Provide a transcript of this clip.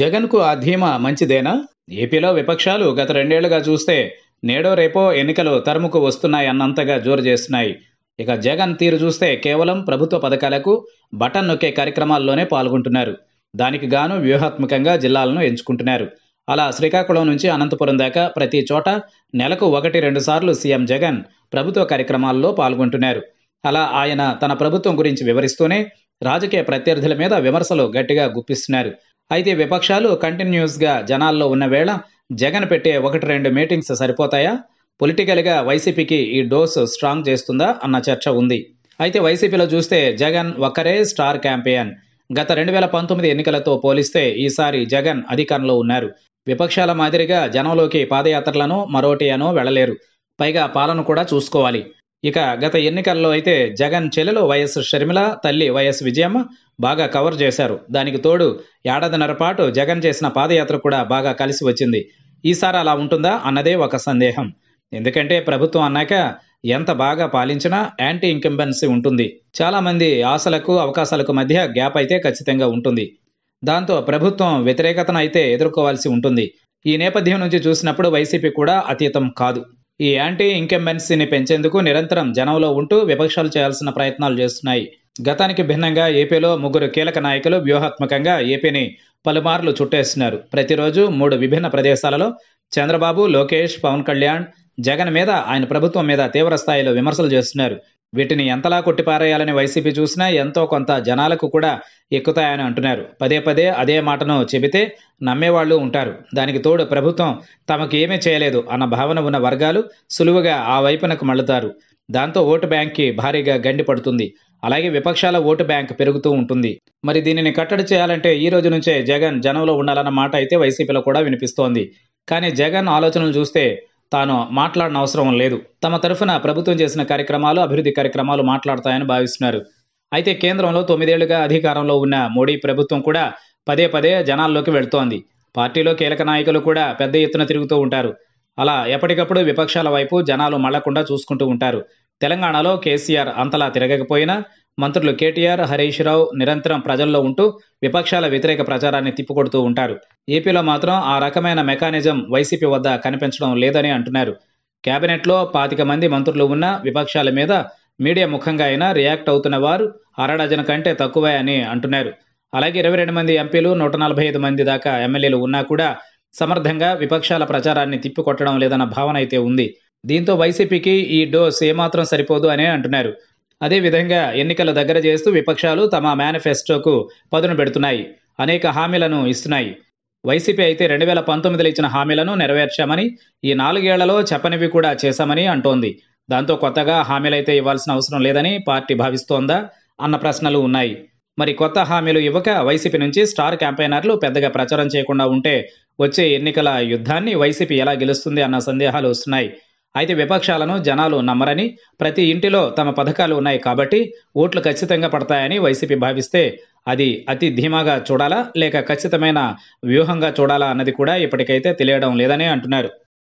జగన్కు ఆ ధీమా మంచిదేనా ఏపీలో విపక్షాలు గత రెండేళ్లుగా చూస్తే నేడో రేపో ఎన్నికలు తరుముకు వస్తున్నాయన్నంతగా జోరు చేస్తున్నాయి ఇక జగన్ తీరు చూస్తే కేవలం ప్రభుత్వ పథకాలకు బటన్ నొక్కే కార్యక్రమాల్లోనే పాల్గొంటున్నారు దానికి గాను వ్యూహాత్మకంగా జిల్లాలను ఎంచుకుంటున్నారు అలా శ్రీకాకుళం నుంచి అనంతపురం దాకా ప్రతి చోట నెలకు ఒకటి రెండు సార్లు సీఎం జగన్ ప్రభుత్వ కార్యక్రమాల్లో పాల్గొంటున్నారు అలా ఆయన తన ప్రభుత్వం గురించి వివరిస్తూనే రాజకీయ ప్రత్యర్థుల మీద విమర్శలు గట్టిగా గుప్పిస్తున్నారు అయితే విపక్షాలు కంటిన్యూస్గా జనాల్లో ఉన్న వేళ జగన్ పెట్టే ఒకటి రెండు మీటింగ్స్ సరిపోతాయా పొలిటికల్గా వైసీపీకి ఈ డోస్ స్ట్రాంగ్ చేస్తుందా అన్న చర్చ ఉంది అయితే వైసీపీలో చూస్తే జగన్ ఒక్కరే స్టార్ క్యాంపియన్ గత రెండు వేల పంతొమ్మిది ఎన్నికలతో పోలిస్తే ఈసారి జగన్ అధికారంలో ఉన్నారు విపక్షాల మాదిరిగా జనంలోకి పాదయాత్రలను మరోటి అనో వెళ్లలేరు పైగా పాలన కూడా చూసుకోవాలి ఇక గత ఎన్నికల్లో అయితే జగన్ చెల్లెలు వైఎస్ షర్మిల తల్లి వైఎస్ విజయమ్మ బాగా కవర్ చేశారు దానికి తోడు ఏడాదిన్నర పాటు జగన్ చేసిన పాదయాత్ర కూడా బాగా కలిసి వచ్చింది ఈసారి అలా ఉంటుందా అన్నదే ఒక సందేహం ఎందుకంటే ప్రభుత్వం అన్నాక ఎంత బాగా పాలించినా యాంటీ ఇంకంబెన్సీ ఉంటుంది చాలామంది ఆశలకు అవకాశాలకు మధ్య గ్యాప్ అయితే ఖచ్చితంగా ఉంటుంది దాంతో ప్రభుత్వం వ్యతిరేకతను అయితే ఎదుర్కోవాల్సి ఉంటుంది ఈ నేపథ్యం నుంచి చూసినప్పుడు వైసీపీ కూడా అతీతం కాదు ఈ యాంటీ ఇంకెంబెన్సీని పెంచేందుకు నిరంతరం జనంలో ఉంటూ విపక్షాలు చేయాల్సిన ప్రయత్నాలు చేస్తున్నాయి గతానికి భిన్నంగా ఏపీలో ముగ్గురు కీలక నాయకులు వ్యూహాత్మకంగా ఏపీని పలుమార్లు చుట్టేస్తున్నారు ప్రతిరోజు మూడు విభిన్న ప్రదేశాలలో చంద్రబాబు లోకేష్ పవన్ కళ్యాణ్ జగన్ మీద ఆయన ప్రభుత్వం మీద తీవ్ర స్థాయిలో విమర్శలు చేస్తున్నారు వీటిని ఎంతలా కొట్టిపారేయాలని వైసీపీ చూసినా ఎంతో కొంత జనాలకు కూడా ఎక్కుతాయని అంటున్నారు పదే పదే అదే మాటను చెబితే నమ్మేవాళ్లు ఉంటారు దానికి తోడు ప్రభుత్వం తమకు ఏమీ చేయలేదు అన్న భావన ఉన్న వర్గాలు సులువుగా ఆ వైపునకు మళ్ళుతారు దాంతో ఓటు బ్యాంక్కి భారీగా గండి పడుతుంది అలాగే విపక్షాల ఓటు బ్యాంక్ పెరుగుతూ ఉంటుంది మరి దీనిని కట్టడి చేయాలంటే ఈ రోజు నుంచే జగన్ జనంలో ఉండాలన్న మాట అయితే వైసీపీలో కూడా వినిపిస్తోంది కానీ జగన్ ఆలోచనలు చూస్తే తాను మాట్లాడిన అవసరం లేదు తమ తరఫున ప్రభుత్వం చేసిన కార్యక్రమాలు అభివృద్ధి కార్యక్రమాలు మాట్లాడతాయని భావిస్తున్నారు అయితే కేంద్రంలో తొమ్మిదేళ్లుగా అధికారంలో ఉన్న మోడీ ప్రభుత్వం కూడా పదే పదే జనాల్లోకి వెళ్తోంది పార్టీలో కీలక నాయకులు కూడా పెద్ద ఎత్తున తిరుగుతూ ఉంటారు అలా ఎప్పటికప్పుడు విపక్షాల వైపు జనాలు మళ్లకుండా చూసుకుంటూ ఉంటారు తెలంగాణలో కేసీఆర్ అంతలా తిరగకపోయినా మంత్రులు కేటీఆర్ హరీష్ రావు నిరంతరం ప్రజల్లో ఉంటూ విపక్షాల వ్యతిరేక ప్రచారాన్ని తిప్పికొడుతూ ఉంటారు ఏపీలో మాత్రం ఆ రకమైన మెకానిజం వైసీపీ వద్ద కనిపించడం లేదని అంటున్నారు కేబినెట్లో పాతిక మంది మంత్రులు ఉన్న విపక్షాల మీద మీడియా ముఖంగా అయినా రియాక్ట్ అవుతున్న వారు అరడజన కంటే తక్కువే అని అంటున్నారు అలాగే ఇరవై రెండు మంది ఎంపీలు నూట నలభై ఐదు మంది దాకా ఎమ్మెల్యేలు ఉన్నా కూడా సమర్థంగా విపక్షాల ప్రచారాన్ని తిప్పికొట్టడం లేదన్న భావన అయితే ఉంది దీంతో వైసీపీకి ఈ డోస్ ఏమాత్రం సరిపోదు అనే అంటున్నారు అదేవిధంగా ఎన్నికల దగ్గర చేస్తూ విపక్షాలు తమ మేనిఫెస్టోకు పదును పెడుతున్నాయి అనేక హామీలను ఇస్తున్నాయి వైసీపీ అయితే రెండు వేల పంతొమ్మిదిలో ఇచ్చిన హామీలను నెరవేర్చామని ఈ నాలుగేళ్లలో చెప్పనివి కూడా చేశామని అంటోంది దాంతో కొత్తగా హామీలైతే ఇవ్వాల్సిన అవసరం లేదని పార్టీ భావిస్తోందా అన్న ప్రశ్నలు ఉన్నాయి మరి కొత్త హామీలు ఇవ్వక వైసీపీ నుంచి స్టార్ క్యాంపెయినర్లు పెద్దగా ప్రచారం చేయకుండా ఉంటే వచ్చే ఎన్నికల యుద్ధాన్ని వైసీపీ ఎలా గెలుస్తుంది అన్న సందేహాలు వస్తున్నాయి అయితే విపక్షాలను జనాలు నమ్మరని ప్రతి ఇంటిలో తమ పథకాలు ఉన్నాయి కాబట్టి ఓట్లు ఖచ్చితంగా పడతాయని వైసీపీ భావిస్తే అది అతి ధీమాగా చూడాలా లేక ఖచ్చితమైన వ్యూహంగా చూడాలా అన్నది కూడా ఇప్పటికైతే తెలియడం లేదని అంటున్నారు